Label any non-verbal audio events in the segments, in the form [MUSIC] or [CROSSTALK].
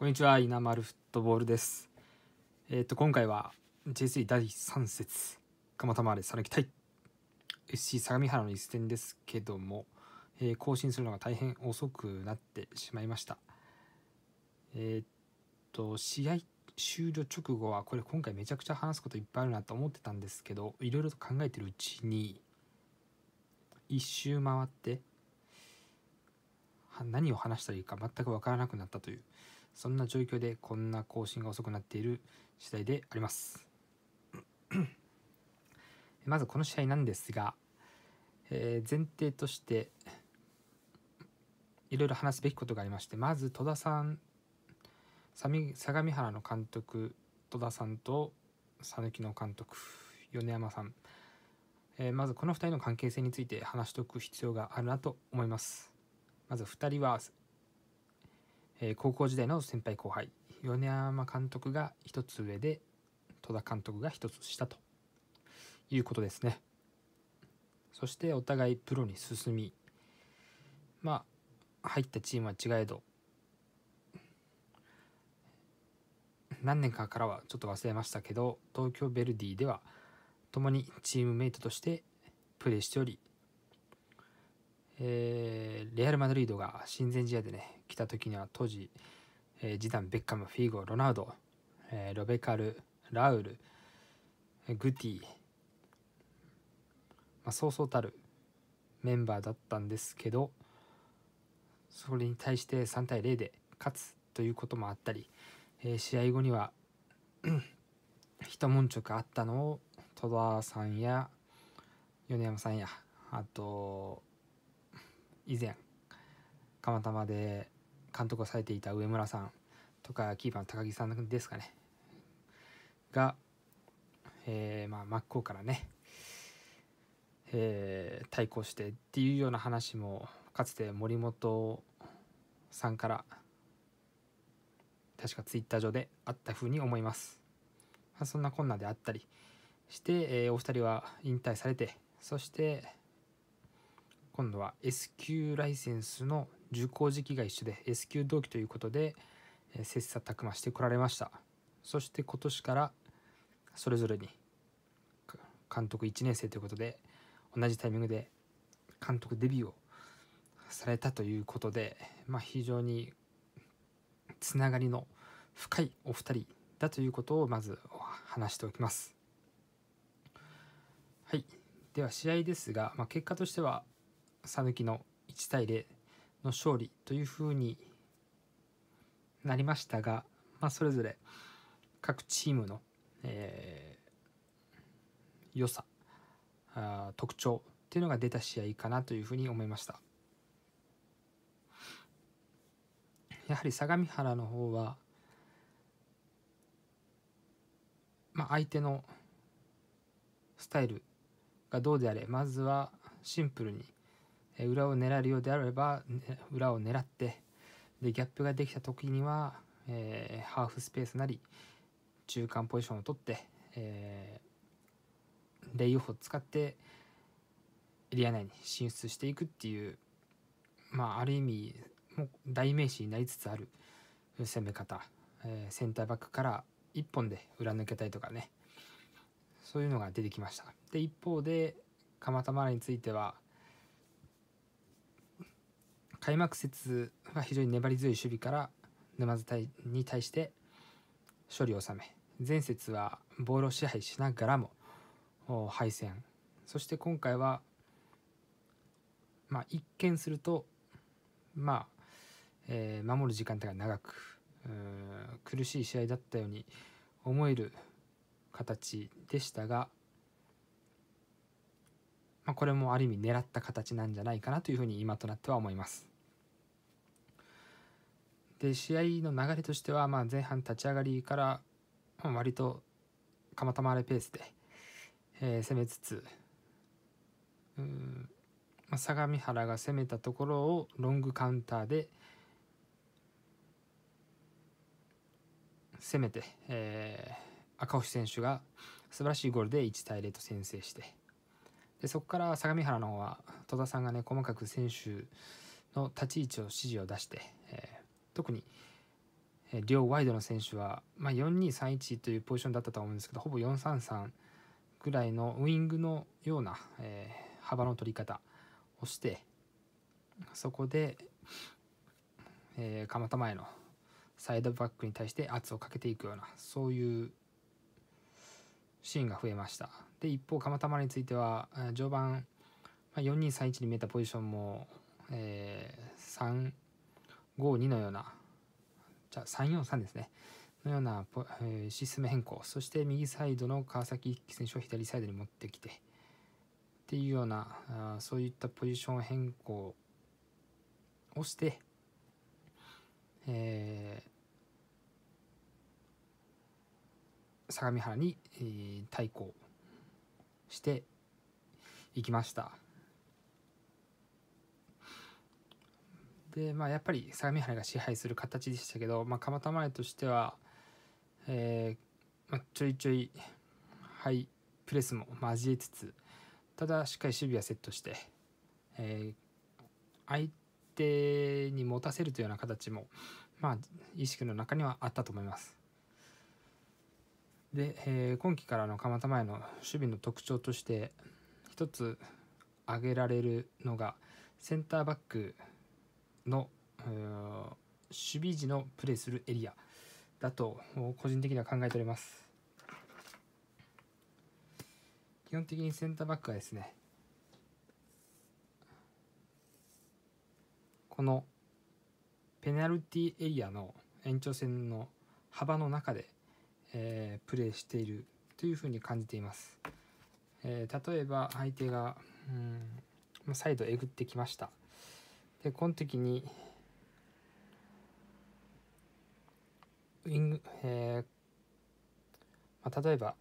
こんにちは稲丸フットボールですえっ、ー、と今回は J3 第3節蒲田まできたい s c 相模原の一戦ですけども、えー、更新するのが大変遅くなってしまいましたえっ、ー、と試合終了直後はこれ今回めちゃくちゃ話すこといっぱいあるなと思ってたんですけどいろいろと考えてるうちに一周回って何を話したらいいか全く分からなくなったというそんな状況でこんな更新が遅くなっている次第でありますまずこの試合なんですが、えー、前提としていろいろ話すべきことがありましてまず戸田さん相模原の監督戸田さんと讃岐の監督米山さん、えー、まずこの2人の関係性について話しておく必要があるなと思いますまず2人はえー、高校時代の先輩後輩米山監督が1つ上で戸田監督が1つ下ということですねそしてお互いプロに進みまあ入ったチームは違えど何年かからはちょっと忘れましたけど東京ヴェルディでは共にチームメイトとしてプレーしており、えーレアル・マドリードが親善試合でね、来た時には当時、えー、ジダン、ベッカム、フィーゴ、ロナウド、えー、ロベカル、ラウル、グティ、まあ、そうそうたるメンバーだったんですけど、それに対して3対0で勝つということもあったり、えー、試合後には [CLEARS THROAT] 一悶着あったのを戸田さんや米山さんやあと以前釜玉で監督をされていた上村さんとかキーパーの高木さんですかねが、えー、まあ、真っ向からね、えー、対抗してっていうような話もかつて森本さんから確かツイッター上であったふうに思います、まあ、そんなこんなであったりして、えー、お二人は引退されてそして今度は S 級ライセンスの受講時期が一緒で S 級同期ということで、切磋琢磨してこられましたそして今年からそれぞれに監督1年生ということで同じタイミングで監督デビューをされたということで、まあ、非常につながりの深いお二人だということをまず話しておきます。はい、では試合ですが、まあ、結果としては讃岐の1対0の勝利というふうになりましたが、まあ、それぞれ各チームの、えー、良さあ特徴っていうのが出た試合かなというふうに思いましたやはり相模原の方は、まあ、相手のスタイルがどうであれまずはシンプルに裏を狙えるようであれば裏を狙ってでギャップができた時には、えー、ハーフスペースなり中間ポジションを取って、えー、レイオフを使ってエリア内に進出していくっていう、まあ、ある意味もう代名詞になりつつある攻め方、えー、センターバックから1本で裏抜けたりとかねそういうのが出てきました。で一方で蒲田マラについては開幕節は非常に粘り強い守備から沼津隊に対して処理を収め前節はボールを支配しながらも敗戦そして今回は、まあ、一見すると、まあえ守る時間帯が長く苦しい試合だったように思える形でしたが、まあ、これもある意味狙った形なんじゃないかなというふうに今となっては思います。で試合の流れとしては、まあ、前半立ち上がりから、割と釜玉あれペースで、えー、攻めつつうん、まあ、相模原が攻めたところをロングカウンターで攻めて、えー、赤星選手が素晴らしいゴールで1対0と先制してでそこから相模原の方は戸田さんがね細かく選手の立ち位置を指示を出して、えー特に両ワイドの選手は、まあ、4231というポジションだったとは思うんですけどほぼ433ぐらいのウイングのような、えー、幅の取り方をしてそこで、えー、蒲田前のサイドバックに対して圧をかけていくようなそういうシーンが増えましたで一方釜田前については序盤、まあ、4231に見えたポジションも、えー、3 52のようなじゃあ343ですねのようなえシステム変更そして右サイドの川崎一輝選手を左サイドに持ってきてっていうようなあそういったポジション変更をして、えー、相模原に、え対抗していきました。で、まあ、やっぱり相模原が支配する形でしたけど、まあ、蒲田前としては、えー、まあ、ちょいちょいハイプレスも交えつつただしっかり守備はセットして、えー、相手に持たせるというような形も、まあ、意識の中にはあったと思います。で、えー、今季からの蒲田前の守備の特徴として一つ挙げられるのがセンターバックの、えー、守備時のプレーするエリアだと個人的には考えております基本的にセンターバックはですねこのペナルティエリアの延長線の幅の中で、えー、プレーしているというふうに感じています、えー、例えば相手がうんサイドえぐってきましたでこの時にウィング、えーまあ、例えば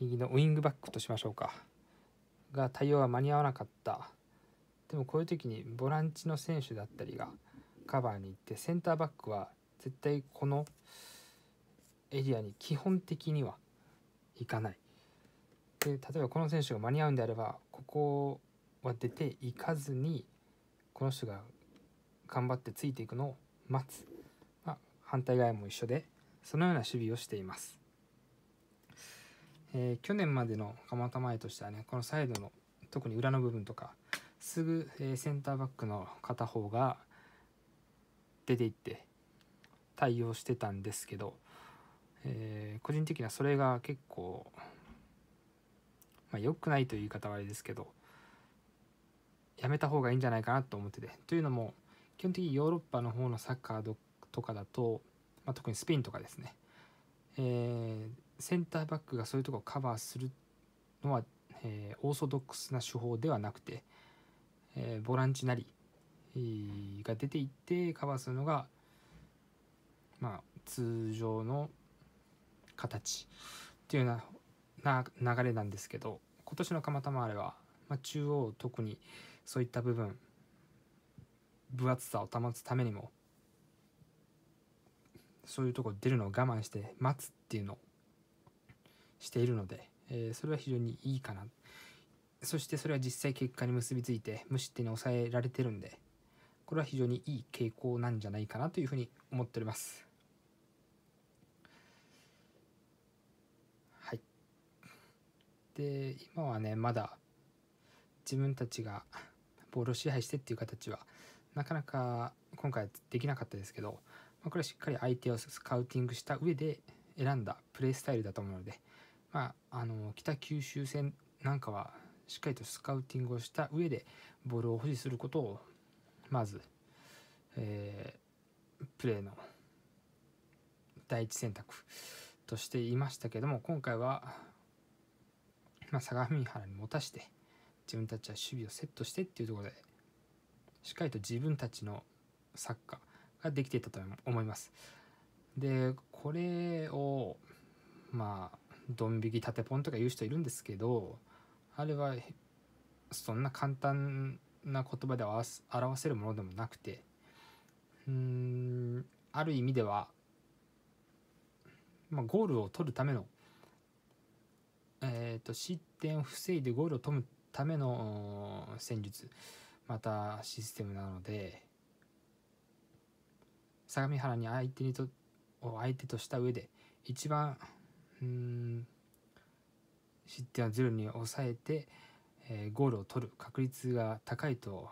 右のウィングバックとしましょうかが対応が間に合わなかったでもこういう時にボランチの選手だったりがカバーに行ってセンターバックは絶対このエリアに基本的には行かないで例えばこの選手が間に合うんであればここは出て行かずにこの人が頑張ってついていくのを待つ、まあ、反対側も一緒でそのような守備をしています、えー、去年までの蒲田えとしてはねこのサイドの特に裏の部分とかすぐ、えー、センターバックの片方が出ていって対応してたんですけど、えー、個人的にはそれが結構、まあ、良くないという言い方はあれですけどやめた方がいいんじゃないかなと思っててというのも基本的にヨーロッパの方のサッカーとかだと、まあ、特にスペインとかですね、えー、センターバックがそういうとこをカバーするのは、えー、オーソドックスな手法ではなくて、えー、ボランチなりが出ていってカバーするのが、まあ、通常の形っていうような流れなんですけど今年の釜マあれは、まあ、中央特に、そういった部分分厚さを保つためにもそういうとこ出るのを我慢して待つっていうのをしているので、えー、それは非常にいいかなそしてそれは実際結果に結びついて無失点に抑えられてるんでこれは非常にいい傾向なんじゃないかなというふうに思っております。はい、で今はねまだ自分たちがボールを支配してっていう形はなかなか今回できなかったですけど、まあ、これはしっかり相手をスカウティングした上で選んだプレースタイルだと思うので、まあ、あの北九州戦なんかはしっかりとスカウティングをした上でボールを保持することをまず、えー、プレーの第一選択としていましたけども今回は、まあ、相模原に持たして自分たちは守備をセットしてっていうところでしっかりと自分たちのサッカーができていたと思います。でこれをまあドン引き縦ポンとか言う人いるんですけどあれはそんな簡単な言葉で表せるものでもなくてうんある意味では、まあ、ゴールを取るための、えーと、失点を防いでゴールを取るための戦術またシステムなので相模原に相手にとを相手とした上で一番うん失点はゼロに抑えて、えー、ゴールを取る確率が高いと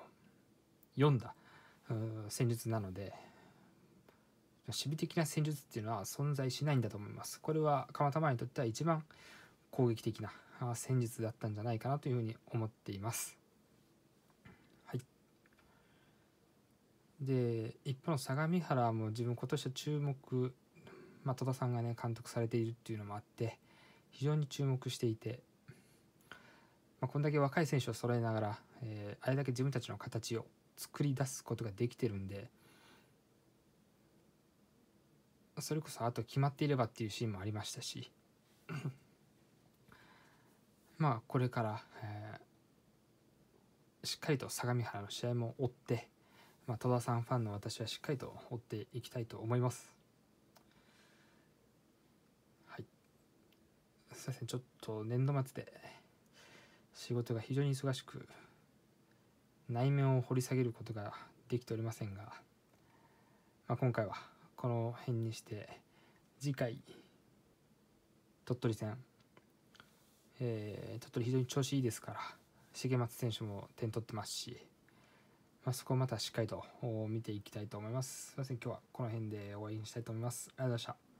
読んだ戦術なので守備的な戦術っていうのは存在しないんだと思います。これは蒲田前にとっては一番攻撃的な戦術だったんじゃないかなというふうに思っています。はい、で一方の相模原も自分今年は注目、まあ、戸田さんがね監督されているっていうのもあって非常に注目していて、まあ、こんだけ若い選手を揃えながら、えー、あれだけ自分たちの形を作り出すことができてるんで。それこそあと決まっていればっていうシーンもありましたしまあ、これから、えー、しっかりと相模原の試合も追って、まあ、戸田さんファンの私はしっかりと追っていきたいと思います。はい。すいません、ちょっと年度末で仕事が非常に忙しく、内面を掘り下げることができておりませんが、まあ、今回はこの辺にして、次回、鳥取戦、えー、ちょっと非常に調子いいですから重松選手も点取ってますし、まあ、そこをまたしっかりと見ていきたいと思いますすいません今日はこの辺で終わりにしたいと思いますありがとうございました